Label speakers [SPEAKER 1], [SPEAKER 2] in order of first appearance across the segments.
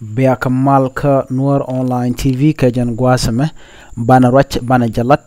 [SPEAKER 1] biak malka nuor online tv kajan jan gwasame bana rach bana jalat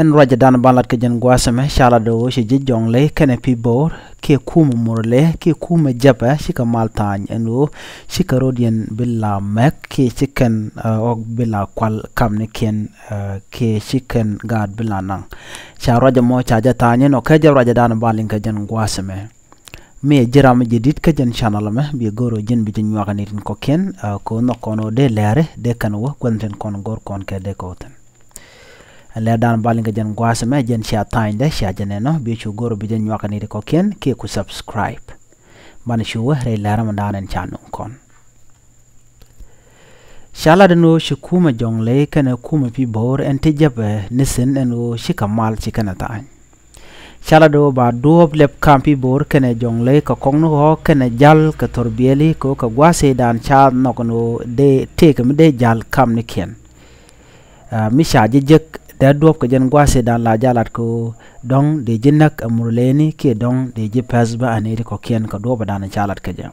[SPEAKER 1] en dan balat ke jen gwasame shala do shi je le kene pi bor ke kuma murle ke kuma japa eh, shi ka maltan en wo shi ka rodien bila mek ke chicken uh, eh, og bila kwal kamne ken uh, eh, ke ken gad bila nang sha raja mo cha ja tanye no ke je dan balin ke jen gwasame me jiram jedit ke jen chanalame bi goro jen bi jen waganitin ko ken uh, ko no kono de lere de kan wo kwenten kon gor kon ke de koten le dan balinga jan gwasame jan sha tainde sha janeno bi chu goro bi jan nyakani de koken ke ku subscribe man shu wa re laram danen chanu kon shala de no shi kuma jongle kana kuma pi bor en te jabe eh, nisen en o shi kamal shi kana ta shala do ba do lep kampi bor kana jongle ka kongno ho kana jal ka torbieli ko ka gwase dan cha no kono de te kam de jal kam ni ken eh, mi sha je jek da ko jen jan gwase dan la jalat ko dong de jinnak amurleni ke dong de ji pasba aneri ko ken ko duwab dan jalat ka jan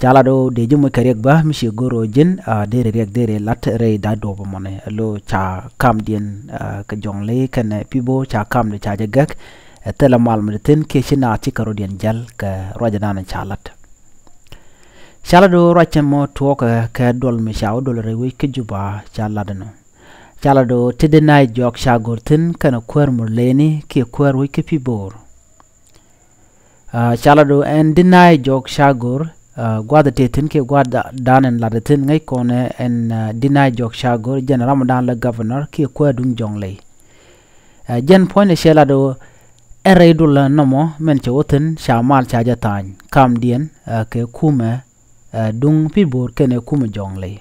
[SPEAKER 1] jala do de jumu karek ba mi goro jen a re rek re lat re da do ba mone lo cha kam dien ke jong le kan pibo cha kam e de cha jagak tela mal mi ke shi ti karo dien jal ke roja dan chalat chala do rocha mo to ka dol mi shaw dol rewi ke juba chala dano calado tidenai jok shagortin kana kwer murleni ki kwer wiki pibor uh, ah, calado ah, en ah, dinai jok shagor uh, gwada tetin ke gwada danen ladatin ngai kone en uh, dinai jok shagor jen ramadan la governor ki kwer dung jonglei uh, jen poine shelado erai dula nomo men che wotin shamal chaja tany kam dien uh, ke kume uh, dung pibor kene kume jonglei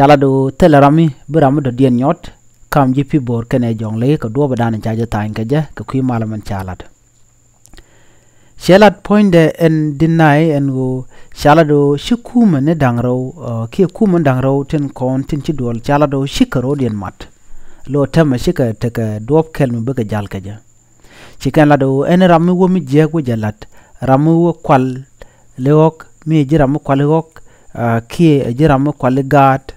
[SPEAKER 1] chala do telerami buram do dien nyot kam jipi bor kene jongle ko do ja tan ke kaje ko kui malaman do chala point de en dinai en go chala do shikuma ne dangro uh, ke kuma dangro ten kon tin ci dol chala do shikaro dien mat lo tama shika taka dop kelmu baka jal kaje chikan lado en rami wo mi jego jalat ramu wo kwal leok mi jiramu kwal leok uh, ki jiramu kwal gat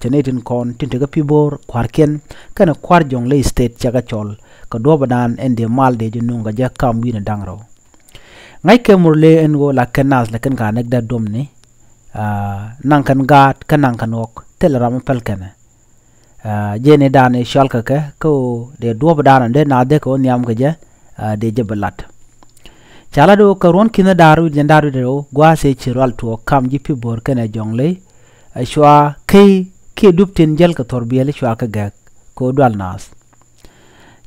[SPEAKER 1] tin kon tintiga pibor kwarken kana kwar jongle state chaga chol ka doba dan en de mal de jununga ja kam wina dangro ngai ke murle en go la kenas la ken ga nek da domni nang kan gat kan nang kan ok tel ram pel kana jene dane shal ka ka ko de doba dan de na de ko nyam ga ja de je balat chala do karon kina daru jendaru de go ase chiral to kam ji pibor kana jongle shwa kei ke dubtin jal ka torbiyal shwa ka gak ko dual nas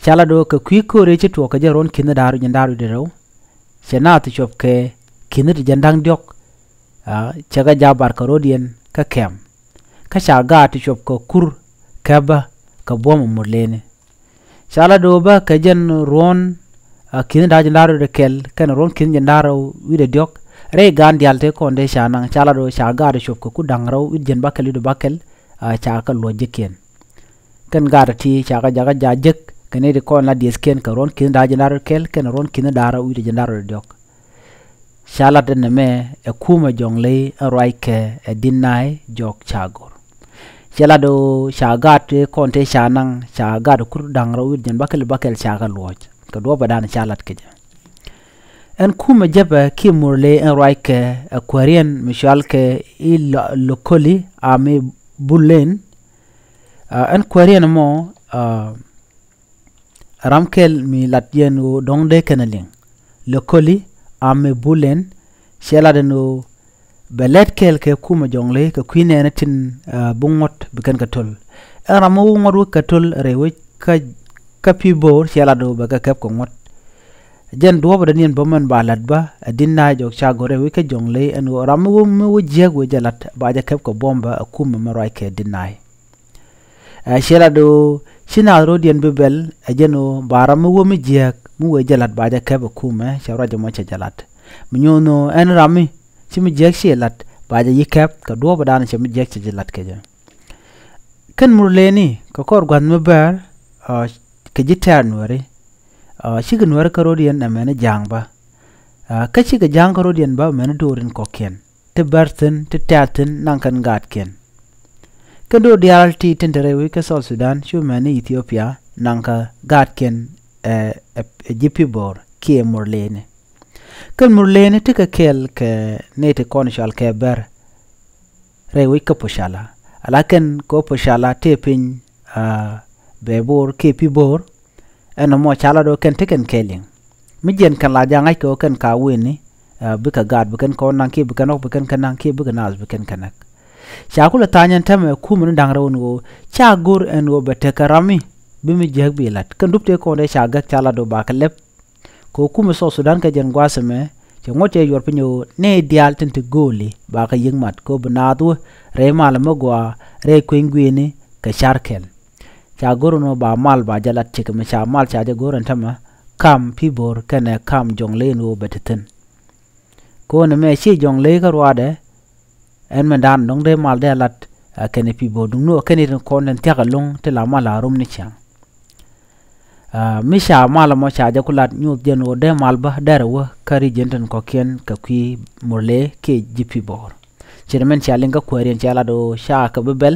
[SPEAKER 1] chala do ka kwi ko reche tuwa ka jaron kinna daru jandaru de rau. shena ati chop ke kinna di jandang diok a chaga jabar ka rodien ka kem ka shaga ati chop ka kur kaba ka bom murlene chala do ba ka jan ron kinna daru jandaru de kel na ron kinna jandaru wi diok re gan dial te konde shanang chala do shaga do shop ku dangrau jen bakel do bakel cha ka lo jeken ken gar ti cha jaga jajek ken ri kon la dies ken ka ron kin da jenar kel ken ron kin da ra u jenar dok shala ne me e kuma jongle e ke e dinai jok chagor shala do shaga te konte shanang shaga do kur dangrau jen bakel bakel cha ka lo ka do badan shalat ke ان كوما جبا كي مورلي ان رايك اكواريان مشالك اي لوكولي امي بولين آه، ان كواريان مو آه، رامكل مي لاتين و دون دي كنلين لوكولي امي بولين شيلادنو belet kel ke kuma jongle ke kwine na tin uh, bungot bikan katol era mo ngot katol rewe ka kapibo shala do baka kap ko ngot jen duobo da nien bomen balat ba e din na jok cha gore wi jong le en ram wo me jeg jalat ba ja kep ko bomba akum e me roi ke din nai e shera do shina ro dien bibel jeno baram wo mu jeg mu wo jalat ba aja kep akum me shara jo mo cha jalat mnyono en rami chim jeg shelat ba ja yikep ka duobo dan mu jeg cha jalat ke jen ken murleni ka kor gwan mu ber ke jitar nwari uh, shigin war karodiyan na mena jang ba ka shiga jang karodiyan ba mena dorin kokken Te bartin te tatin nankan kan gatken kendo dial ti tindere wi ka sol sudan shu mena ethiopia nan ka gatken e uh, jipi bor kie murlene kan murlene ti ka kel ke nete ti konshal ke ber rewi ka pushala alaken ko pushala te pin uh, bebor kepi pibor. eno mo chala do ken tiken keling mi jen kan la jangai ko ken ka wini eh, bika gad biken ko nan ki biken ok biken kan nan ki biken nas biken kanak cha kula tanyan tame ku mun eh, dang rawun go cha gur en go bete karami bi mi jeg bi lat kan dupte ko de cha chala do ba kalep ko mu so sudan ka jen gwasme ci ngote yor pinyo ne dial tinte goli ba ka mat ko bnaatu re malama gwa re kwingwini ka sharkel cha no ba mal ba jala chik me cha mal cha de goran tama kam pibor bor kene kam jong le no betitin ko ne me chi jong le ka rode en me dan dong de mal de lat kene pibor dung no kene ren kon den tega long te la mala rum ni cha a mi cha mala mo cha de kulat nyu de no de mal ba dare wo kari jenten ko ken ka kwi murle ke jipibor bor chirmen cha linga kweren cha la do sha ka bebel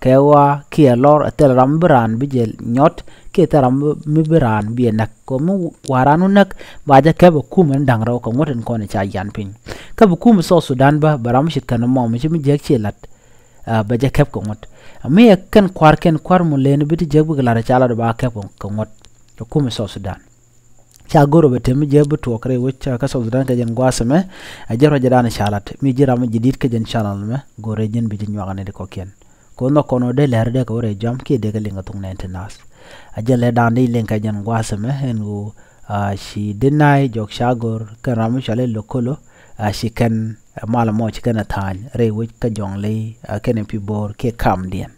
[SPEAKER 1] kewa kia lor atel ramberan bijel nyot kia mi ramberan bi nak ko mu waranu nak baja ka ba kuma ko ngoten ko ne cha yan pin ka bu kuma so sudan ba baram shit kan mo mi mi jek chelat ba ja kep ko ngot mi ya kan kwar ken kwar mu len biti jek bu cha la ba kep ko ngot to kuma e so sudan cha goro be temi jebu to kare cha ka so sudan ka jen gwasame a jero cha lat mi jira mu jidit ka jen lan me gore jen bi jin wa ne ko ken kono kono de ler de ko jam ki de gelinga tung nente nas a le dan de len ka jan gwasame hen go shi denai jok shagor ramu shale lokolo a shi ken mala mo chi kana tan re wo ka jong le ken pi bor ke kam dien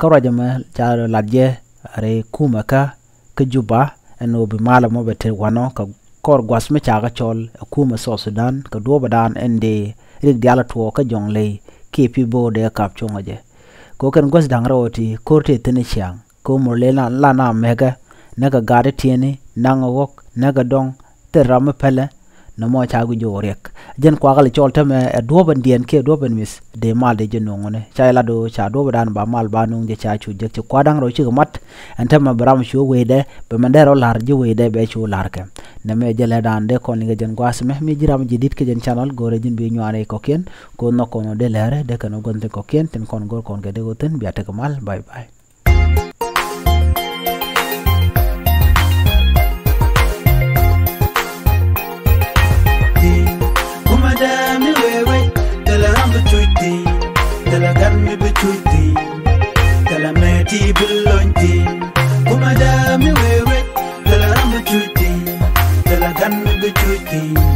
[SPEAKER 1] ka raja ma cha je re kuma ka ka juba eno bi mala mo bete wano ka kor gwasme cha ga chol kuma so sudan ka do badan ende rig diala to ka jong le ke pi bor de kap chonga je Ko kan gwas dhangra woti, ko rti ko mo lela mega, na gari tieni, na wok, na dong, te rami pala. no mo chagu jorek jen kwa gal chol tem e doben dien ke doben mis de mal de jeno ngone cha la do cha do dan ba mal ba nung je cha chu je chu kwadang ro chi mat en tem bram chu we de be man dero lar ju we de be chu lar ke ne me je le dan de kon ngi jen gwas me mi jiram ji dit ke jen channel gore jin bi nyare ko ken ko no kono de lere de kano gonte ko ken ten kon gor kon ge de goten bi ate mal bye bye kuti talameti bulonti kumadami wewe talaramu cuti talagami bucuti